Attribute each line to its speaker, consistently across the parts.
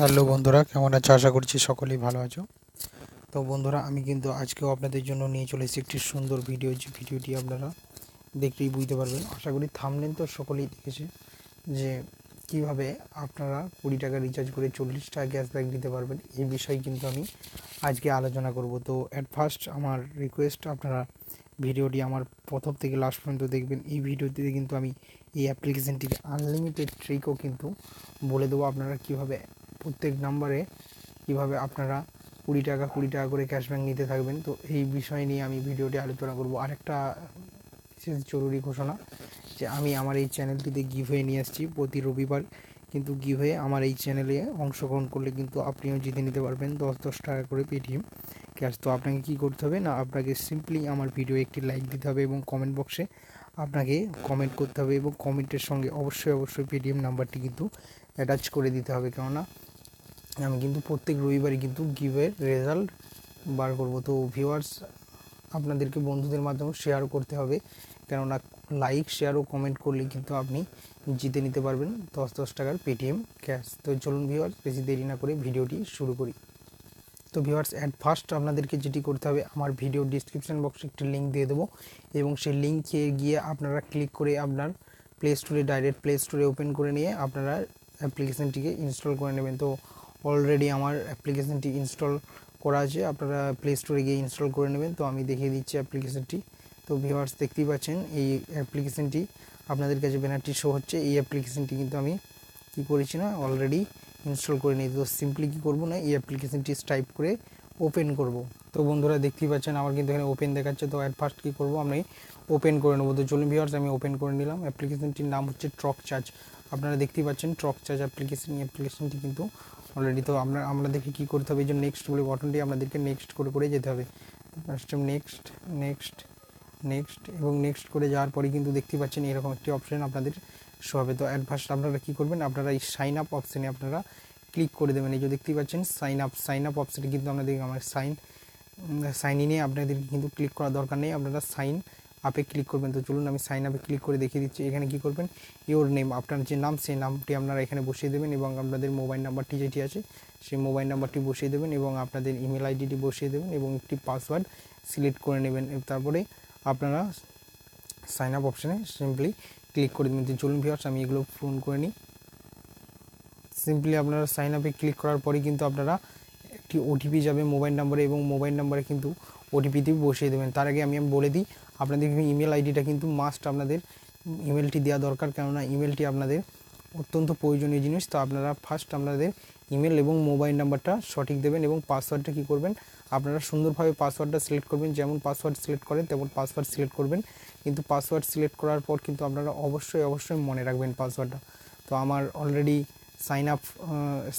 Speaker 1: hello বন্ধুরা কেমন আছো আশা করছি সকলেই ভালো আছো তো বন্ধুরা আমি কিন্তু আজকেও আপনাদের জন্য নিয়ে চলে এসেছি একটি সুন্দর ভিডিও যে ভিডিওটি আপনারা দেখতেই বুঝতে পারবেন আশা করি থামলেন তো সকলেই দেখেছে যে কিভাবে আপনারা কুড়ি টাকা রিচার্জ করে চল্লিশ টাকা গ্যাস ক্যাশব্যাক দিতে পারবেন এই বিষয়ে কিন্তু আমি আজকে আলোচনা করব তো অ্যাট ফার্স্ট আমার রিকোয়েস্ট আপনারা ভিডিওটি আমার প্রথম থেকে লাস্ট পর্যন্ত দেখবেন এই ভিডিওটিতে কিন্তু আমি এই অ্যাপ্লিকেশানটির আনলিমিটেড ট্রিকও কিন্তু বলে দেবো আপনারা কীভাবে প্রত্যেক নাম্বারে কিভাবে আপনারা কুড়ি টাকা কুড়ি টাকা করে ক্যাশব্যাক নিতে থাকবেন তো এই বিষয় নিয়ে আমি ভিডিওটি আলোচনা করব আরেকটা বিশেষ জরুরি ঘোষণা যে আমি আমার এই চ্যানেলটিতে গিভওয়ে নিয়ে আসছি প্রতি রবিবার কিন্তু গিভওয়ে আমার এই চ্যানেলে অংশগ্রহণ করলে কিন্তু আপনিও জিতে নিতে পারবেন দশ দশ টাকা করে পেটিএম ক্যাশ তো আপনাকে কি করতে হবে না আপনাকে সিম্পলি আমার ভিডিও একটি লাইক দিতে হবে এবং কমেন্ট বক্সে আপনাকে কমেন্ট করতে হবে এবং কমেন্টের সঙ্গে অবশ্যই অবশ্যই পেটিএম নাম্বারটি কিন্তু অ্যাটাচ করে দিতে হবে কেননা আমি কিন্তু প্রত্যেক রবিবারই কিন্তু গিভের রেজাল্ট বার করব তো ভিউয়ার্স আপনাদেরকে বন্ধুদের মাধ্যমে শেয়ার করতে হবে কেননা লাইক শেয়ার ও কমেন্ট করলে কিন্তু আপনি জিতে নিতে পারবেন দশ দশ টাকার পেটিএম ক্যাশ তো চলুন ভিউয়ার্স বেশি দেরি না করে ভিডিওটি শুরু করি তো ভিউয়ার্স অ্যাট ফার্স্ট আপনাদেরকে যেটি করতে হবে আমার ভিডিও ডিসক্রিপশান বক্সে একটি লিঙ্ক দিয়ে দেবো এবং সেই লিঙ্কে গিয়ে আপনারা ক্লিক করে আপনার প্লে স্টোরে ডাইরেক্ট প্লে স্টোরে ওপেন করে নিয়ে আপনারা অ্যাপ্লিকেশানটিকে ইনস্টল করে নেবেন তো অলরেডি আমার অ্যাপ্লিকেশানটি ইনস্টল করা আছে আপনারা প্লে স্টোরে গিয়ে ইনস্টল করে নেবেন তো আমি দেখিয়ে দিচ্ছি অ্যাপ্লিকেশানটি তো ভিউয়ার্স দেখতেই পাচ্ছেন এই অ্যাপ্লিকেশানটি আপনাদের কাছে ব্যানারটি শো হচ্ছে এই অ্যাপ্লিকেশানটি কিন্তু আমি কি করেছি না অলরেডি ইনস্টল করে নিই তো সিম্পলি কী করবো না এই অ্যাপ্লিকেশানটি টাইপ করে ওপেন করব তো বন্ধুরা দেখতেই পাচ্ছেন আমার কিন্তু এখানে ওপেন দেখাচ্ছে তো অ্যাট ফার্স্ট কী করবো আমি ওপেন করে নেবো তো চলুন ভিওয়ার্স আমি ওপেন করে নিলাম অ্যাপ্লিকেশানটির নাম হচ্ছে ট্রক চার্জ আপনারা দেখতেই পাচ্ছেন ট্রক চার্জ অ্যাপ্লিকেশান অ্যাপ্লিকেশানটি কিন্তু অলরেডি তো আমরা আমাদেরকে কী করতে হবে এই যে নেক্সট বলে বটনটি আমাদেরকে নেক্সট করে করে যেতে হবে ফার্স্ট নেক্সট নেক্সট নেক্সট এবং নেক্সট করে যাওয়ার পরে কিন্তু দেখতে পাচ্ছেন এরকম একটি অপশান আপনাদের শো হবে তো অ্যাডভান্সড আপনারা কী করবেন আপনারা এই সাইন আপ অপশানে আপনারা ক্লিক করে দেবেন এই যে দেখতে পাচ্ছেন সাইন আপ সাইন আপ অপশানে কিন্তু আপনাদেরকে আমার সাইন সাইন ইনে আপনাদের কিন্তু ক্লিক করার দরকার নেই আপনারা সাইন আপে ক্লিক করবেন তো চলুন আমি সাইন আপে ক্লিক করে দেখিয়ে দিচ্ছি এখানে কি করবেন ইওর নেম আপনার যে নাম সেই নামটি আপনারা এখানে বসিয়ে দেবেন এবং আপনাদের মোবাইল নাম্বারটি যেটি আছে সেই মোবাইল নাম্বারটি বসিয়ে দেবেন এবং আপনাদের ইমেল আইডিটি বসিয়ে দেবেন এবং একটি পাসওয়ার্ড সিলেক্ট করে নেবেন তারপরে আপনারা সাইন আপ অপশানে সিম্পলি ক্লিক করে দেবেন চলুন ভিওয়ার্স আমি এগুলো ফোন করে নিই সিম্পলি আপনারা সাইন আপে ক্লিক করার পরে কিন্তু আপনারা একটি ওটিপি যাবে মোবাইল নাম্বারে এবং মোবাইল নাম্বারে কিন্তু ওটিপিটি বসিয়ে দেবেন তার আগে আমি বলে দিই আপনাদের ইমেল আইডিটা কিন্তু মাস্ট আপনাদের ইমেলটি দেওয়া দরকার কেননা ইমেলটি আপনাদের অত্যন্ত প্রয়োজনীয় জিনিস তো আপনারা ফার্স্ট আপনাদের ইমেল এবং মোবাইল নাম্বারটা সঠিক দেবেন এবং পাসওয়ার্ডটা কী করবেন আপনারা সুন্দরভাবে পাসওয়ার্ডটা সিলেক্ট করবেন যেমন পাসওয়ার্ড সিলেক্ট করেন তেমন পাসওয়ার্ড সিলেক্ট করবেন কিন্তু পাসওয়ার্ড সিলেক্ট করার পর কিন্তু আপনারা অবশ্যই অবশ্যই মনে রাখবেন পাসওয়ার্ডটা তো আমার already sign up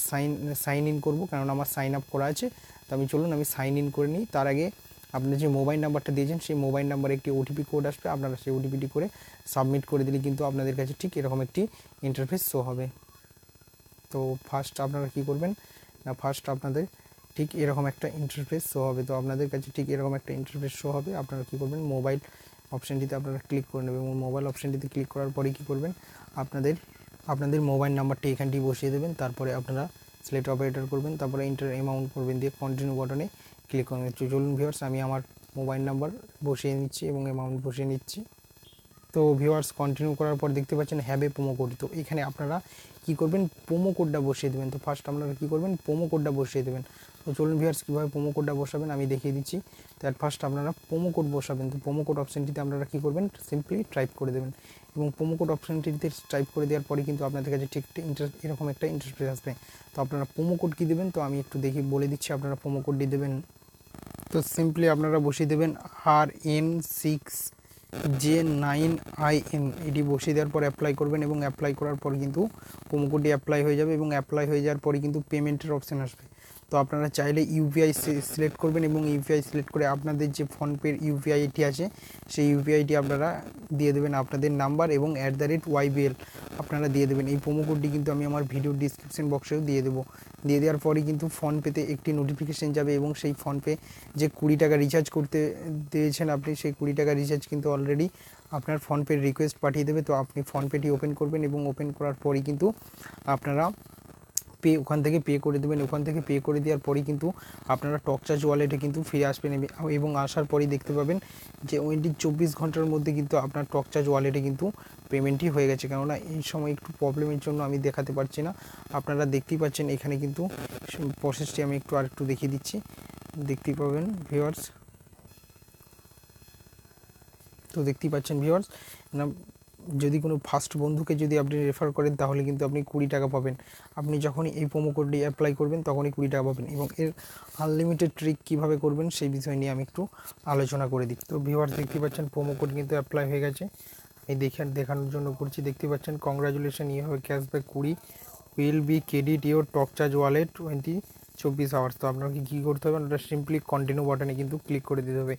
Speaker 1: sign sign in করবো কেননা আমার সাইন আপ করা আছে তো আমি চলুন আমি সাইন ইন করে নিই তার আগে আপনি যে মোবাইল নাম্বারটা দিয়েছেন সেই মোবাইল নাম্বারে একটি ওটিপি কোড আসবে আপনারা সেই ওটিপিটি করে সাবমিট করে দিলে কিন্তু আপনাদের কাছে ঠিক এরকম একটি ইন্টারফেস শো হবে তো ফার্স্ট আপনারা কি করবেন না ফার্স্ট আপনাদের ঠিক এরকম একটা ইন্টারফেস শো হবে তো আপনাদের কাছে ঠিক এরকম একটা ইন্টারফেস শো হবে আপনারা কী করবেন মোবাইল অপশানটিতে আপনারা ক্লিক করে নেবেন এবং মোবাইল অপশানটিতে ক্লিক করার পরে কী করবেন আপনাদের আপনাদের মোবাইল নাম্বারটি এখানটি বসিয়ে দেবেন তারপরে আপনারা সিলেক্ট অপারেটর করবেন তারপরে ইন্টার অ্যামাউন্ট করবেন দিয়ে কন্টিনিউ বাটনে ক্লিক করবেন চলুন ভিওয়ার্স আমি আমার মোবাইল নাম্বার বসিয়ে নিচ্ছি এবং অ্যামাউন্ট বসিয়ে নিচ্ছি তো ভিউয়ার্স কন্টিনিউ করার পর দেখতে পাচ্ছেন হ্যাবে প্রোমো কোড তো এখানে আপনারা কি করবেন প্রোমো কোডটা বসিয়ে দেবেন তো ফার্স্ট আপনারা কি করবেন প্রোমো কোডটা বসিয়ে দেবেন তো চলুন ভিউয়ার্স কীভাবে প্রোমো কোডটা বসাবেন আমি দেখিয়ে দিচ্ছি তো অ্যাট ফার্স্ট আপনারা প্রোমো কোড বসাবেন তো প্রোমো কোড অপশানটিতে আপনারা কী করবেন সিম্পলি টাইপ করে দেবেন এবং প্রোমো কোড অপশানটিতে টাইপ করে দেওয়ার পরে কিন্তু আপনাদের কাছে ঠিক ইন্টারেস্ট এরকম একটা ইন্টারেস্ট আসবে তো আপনারা প্রোমো কোড কী দেবেন তো আমি একটু দেখি বলে দিচ্ছি আপনারা প্রোমো কোডটি দেবেন তো সিম্পলি আপনারা বসিয়ে দেবেন R N six J nine I N এটি বসিয়ে দেওয়ার পর অ্যাপ্লাই করবেন এবং অ্যাপ্লাই করার পর কিন্তু প্রোমো কোডটি অ্যাপ্লাই হয়ে যাবে এবং অ্যাপ্লাই হয়ে যাওয়ার পরে কিন্তু পেমেন্টের অপশান আসবে তো আপনারা চাইলে ইউপিআই সিলেক্ট করবেন এবং ইউপিআই সিলেক্ট করে আপনাদের যে ফোনপের ইউপিআই আইটি আছে সেই ইউপিআই আপনারা দিয়ে দেবেন আপনাদের নাম্বার এবং অ্যাট দ্য রেট আপনারা দিয়ে দেবেন এই প্রোমো কোডটি কিন্তু আমি আমার ভিডিও ডিসক্রিপশন বক্সেও দিয়ে দেবো দিয়ে দেওয়ার পরে কিন্তু ফোনপেতে একটি নোটিফিকেশান যাবে এবং সেই ফোনপে যে কুড়ি টাকা রিচার্জ করতে দিয়েছেন আপনি সেই কুড়ি টাকা রিচার্জ কিন্তু অলরেডি আপনার ফোনপের রিকোয়েস্ট পাঠিয়ে দেবে তো আপনি ফোনপেটি ওপেন করবেন এবং ওপেন করার পরই কিন্তু আপনারা পে ওখান থেকে পে করে দেবেন ওখান থেকে পে করে দেওয়ার পরই কিন্তু আপনারা টকচার্জ ওয়ালেটে কিন্তু ফিরে আসবেন এবং আসার পরই দেখতে পাবেন যে ওয়েন্টি চব্বিশ ঘন্টার মধ্যে কিন্তু আপনার টকচার্জ ওয়ালেটে কিন্তু পেমেন্টই হয়ে গেছে কেননা এই সময় একটু প্রবলেমের জন্য আমি দেখাতে পারছি না আপনারা দেখতেই পাচ্ছেন এখানে কিন্তু প্রসেসটি আমি একটু আর একটু দেখিয়ে দিচ্ছি দেখতেই পাবেন ভিওয়ার্স তো দেখতেই পাচ্ছেন ভিওয়ার্স না যদি কোনো ফার্স্ট বন্ধুকে যদি আপনি রেফার করেন তাহলে কিন্তু আপনি কুড়ি টাকা পাবেন আপনি যখনই এই প্রোমো কোডটি অ্যাপ্লাই করবেন তখনই কুড়ি টাকা পাবেন এবং এর আনলিমিটেড ট্রিক কীভাবে করবেন সেই বিষয় নিয়ে আমি একটু আলোচনা করে দিই তো ভিউয়ার দেখতে পাচ্ছেন প্রোমো কোড কিন্তু অ্যাপ্লাই হয়ে গেছে এই দেখে দেখানোর জন্য করছি দেখতে পাচ্ছেন কংগ্রাচুলেশন ইয়ে হবে ক্যাশব্যাক কুড়ি will be credit your talk charge wallet twenty চব্বিশ আওয়ার্স তো আপনাকে কী করতে হবে ওটা সিম্পলি কন্টিনিউ বাটনে কিন্তু ক্লিক করে দিতে হবে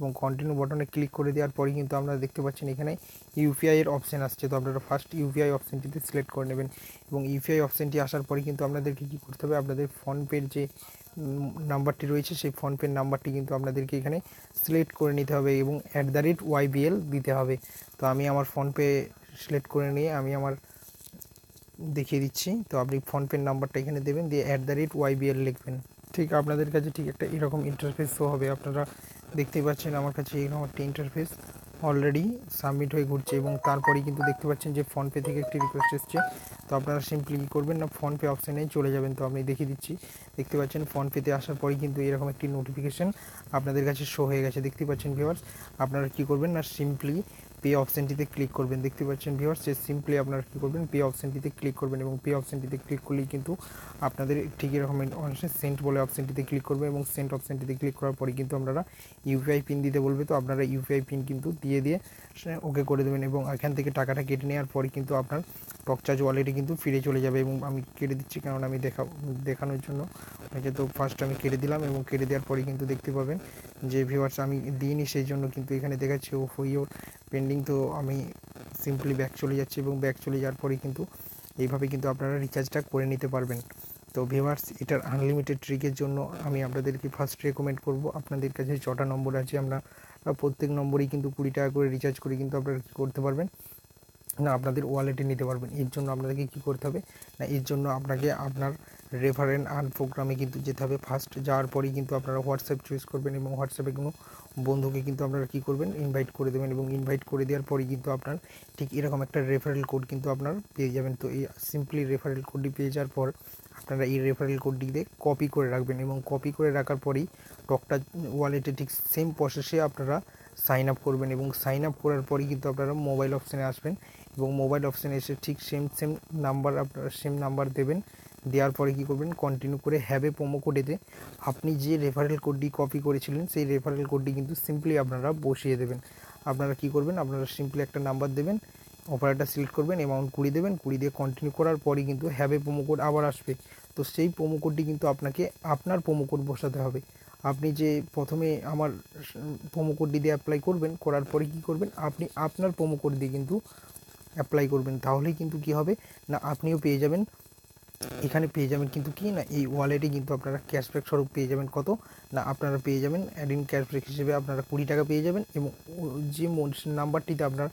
Speaker 1: এবং কন্টিনিউ বটনে ক্লিক করে দেওয়ার পরই কিন্তু আপনারা দেখতে পাচ্ছেন এখানে ইউপিআই এর অপশান আসছে তো আপনারা ফার্স্ট ইউপিআই অপশানটিতে সিলেক্ট করে নেবেন এবং ইউপিআই অপশানটি আসার পরে কিন্তু আপনাদেরকে কী করতে হবে আপনাদের ফোনপের যে নাম্বারটি রয়েছে সেই ফোনপের নাম্বারটি কিন্তু আপনাদেরকে এখানে সিলেক্ট করে নিতে হবে এবং অ্যাট দ্য রেট ওয়াইবিএল দিতে হবে তো আমি আমার ফোনপে সিলেক্ট করে নিয়ে আমি আমার দেখিয়ে দিচ্ছি তো আপনি ফোনপের নাম্বারটা এখানে দেবেন দিয়ে অ্যাট দ্য রেট ওয়াইবিএল লিখবেন ঠিক আপনাদের কাছে ঠিক একটা এরকম ইন্টারফেস শো হবে আপনারা দেখতেই পাচ্ছেন আমার কাছে এই একটা ইন্টারফেস অলরেডি সাবমিট হয়ে ঘুরছে এবং তারপরেই কিন্তু দেখতে পাচ্ছেন যে ফোনপে থেকে একটি রিকোয়েস্ট এসছে তো আপনারা সিম্পলি কী করবেন না ফোনপে অপশানেই চলে যাবেন তো আমি দেখিয়ে দিচ্ছি দেখতে পাচ্ছেন ফোনপেতে আসার পরেই কিন্তু এরকম একটি নোটিফিকেশান আপনাদের কাছে শো হয়ে গেছে দেখতে পাচ্ছেন ভিওয়ার্স আপনারা কী করবেন না সিম্পলি পে অপশানটিতে ক্লিক করবেন দেখতে পাচ্ছেন ভিওর্স যে সিম্পলি আপনারা কী করবেন পে অপশানটিতে ক্লিক করবেন এবং পে অপশানটিতে ক্লিক করলেই কিন্তু আপনাদের ঠিক এরকম সেন্ট বলে অপশানটিতে ক্লিক করবে এবং সেন্ট অপশানটিতে ক্লিক করার পরে কিন্তু আপনারা ইউপিআই পিন দিতে বলবে তো আপনারা ইউপিআই পিন কিন্তু দিয়ে দিয়ে ওকে করে দেবেন এবং এখান থেকে টাকাটা কেটে নেওয়ার পরে কিন্তু আপনার টকচার্জ ওয়ালেটে কিন্তু ফিরে চলে যাবে এবং আমি কেটে দিচ্ছি কারণ আমি দেখা দেখানোর জন্য ওনাকে তো ফার্স্ট আমি কেটে দিলাম এবং কেটে দেওয়ার পরে কিন্তু দেখতে পাবেন যে ভিউয়ার্স আমি দিইনি সেই জন্য কিন্তু এখানে দেখাচ্ছি ও ফর পেন পেন্ডিং তো আমি সিম্পলি ব্যাক চলে যাচ্ছি এবং ব্যাক চলে যাওয়ার পরেই কিন্তু এইভাবে কিন্তু আপনারা রিচার্জটা করে নিতে পারবেন তো ভিভার্স এটার আনলিমিটেড ট্রিকের জন্য আমি আপনাদেরকে ফার্স্ট রেকমেন্ড করব আপনাদের কাছে ছটা নম্বর আছে আমরা প্রত্যেক নম্বরেই কিন্তু কুড়ি টাকা করে রিচার্জ করে কিন্তু আপনারা কী করতে পারবেন না আপনাদের ওয়ালেটে নিতে পারবেন এর জন্য আপনাদেরকে কী করতে হবে না এর জন্য আপনাকে আপনার রেফারেন্ট আর্ন প্রোগ্রামে কিন্তু যেতে হবে ফার্স্ট যাওয়ার পরেই কিন্তু আপনারা হোয়াটসঅ্যাপ চুজ করবেন এবং হোয়াটসঅ্যাপে কোনো বন্ধুকে কিন্তু আপনারা কী করবেন ইনভাইট করে দেবেন এবং ইনভাইট করে দেওয়ার পরেই কিন্তু আপনার ঠিক এরকম একটা রেফারেল কোড কিন্তু আপনার পেয়ে যাবেন তো এই সিম্পলি রেফারেল কোডটি পেয়ে যাওয়ার পর আপনারা এই রেফারেল কোডটি দিয়ে কপি করে রাখবেন এবং কপি করে রাখার পরেই টকটা ওয়ালেটে ঠিক সেম প্রসেসে আপনারা সাইন আপ করবেন এবং সাইন আপ করার পরেই কিন্তু আপনারা মোবাইল অপশানে আসবেন এবং মোবাইল অপশানে এসে ঠিক সেম সেম নাম্বার আপনারা সেম নাম্বার দেবেন দেওয়ার পরে কী করবেন কন্টিনিউ করে হ্যাবে প্রোমো কোডেতে আপনি যে রেফারেল কোডটি কপি করেছিলেন সেই রেফারেল কোডটি কিন্তু সিম্পলি আপনারা বসিয়ে দেবেন আপনারা কি করবেন আপনারা সিম্পলি একটা নাম্বার দেবেন অপারেটার সিলেক্ট করবেন অ্যামাউন্ট কুড়ি দেবেন কুড়ি দিয়ে কন্টিনিউ করার পরই কিন্তু হ্যাবে প্রোমো কোড আবার আসবে তো সেই প্রোমো কোডটি কিন্তু আপনাকে আপনার প্রোমো কোড বসাতে হবে আপনি যে প্রথমে আমার প্রোমো কোডটি দিয়ে অ্যাপ্লাই করবেন করার পরে কি করবেন আপনি আপনার প্রোমো কোড দিয়ে কিন্তু অ্যাপ্লাই করবেন তাহলেই কিন্তু কি হবে না আপনিও পেয়ে যাবেন এখানে পেয়ে যাবেন কিন্তু কি না এই ওয়ালেটে কিন্তু আপনারা ক্যাশব্যাক স্বরূপ পেয়ে যাবেন কত না আপনারা পেয়ে যাবেন অ্যাডিন ক্যাশব্যাক হিসেবে আপনারা কুড়ি টাকা পেয়ে যাবেন এবং যে নাম্বারটিতে আপনার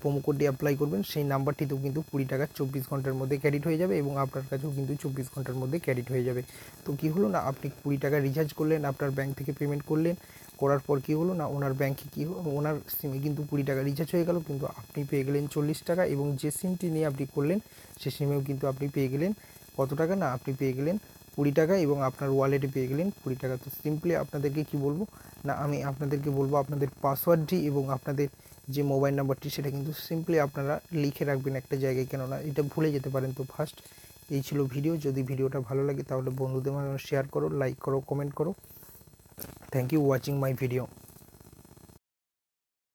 Speaker 1: প্রোমো কোডটি অ্যাপ্লাই করবেন সেই নাম্বারটিতেও কিন্তু কুড়ি টাকা চব্বিশ ঘন্টার মধ্যে ক্রেডিট হয়ে যাবে এবং আপনার কাছেও কিন্তু চব্বিশ ঘন্টার মধ্যে ক্রেডিট হয়ে যাবে তো কি হলো না আপনি কুড়ি টাকা রিচার্জ করলেন আপনার ব্যাংক থেকে পেমেন্ট করলেন করার পর কী হলো না ওনার ব্যাংকে কী হলো ওনার সিমে কিন্তু কুড়ি টাকা রিচার্জ হয়ে গেল কিন্তু আপনি পেয়ে গেলেন চল্লিশ টাকা এবং যে সিমটি নিয়ে আপনি করলেন সে সিমেও কিন্তু আপনি পেয়ে গেলেন কত টাকা না আপনি পেয়ে গেলেন কুড়ি টাকা এবং আপনার ওয়ালেটে পেয়ে গেলেন কুড়ি টাকা তো সিম্পলি আপনাদেরকে কি বলবো না আমি আপনাদেরকে বলবো আপনাদের পাসওয়ার্ডটি এবং আপনাদের যে মোবাইল নাম্বারটি সেটা কিন্তু সিম্পলি আপনারা লিখে রাখবেন একটা জায়গায় কেননা এটা ভুলে যেতে পারেন তো ফার্স্ট এই ছিল ভিডিও যদি ভিডিওটা ভালো লাগে তাহলে বন্ধুদের শেয়ার করো লাইক করো কমেন্ট করো thank you watching my video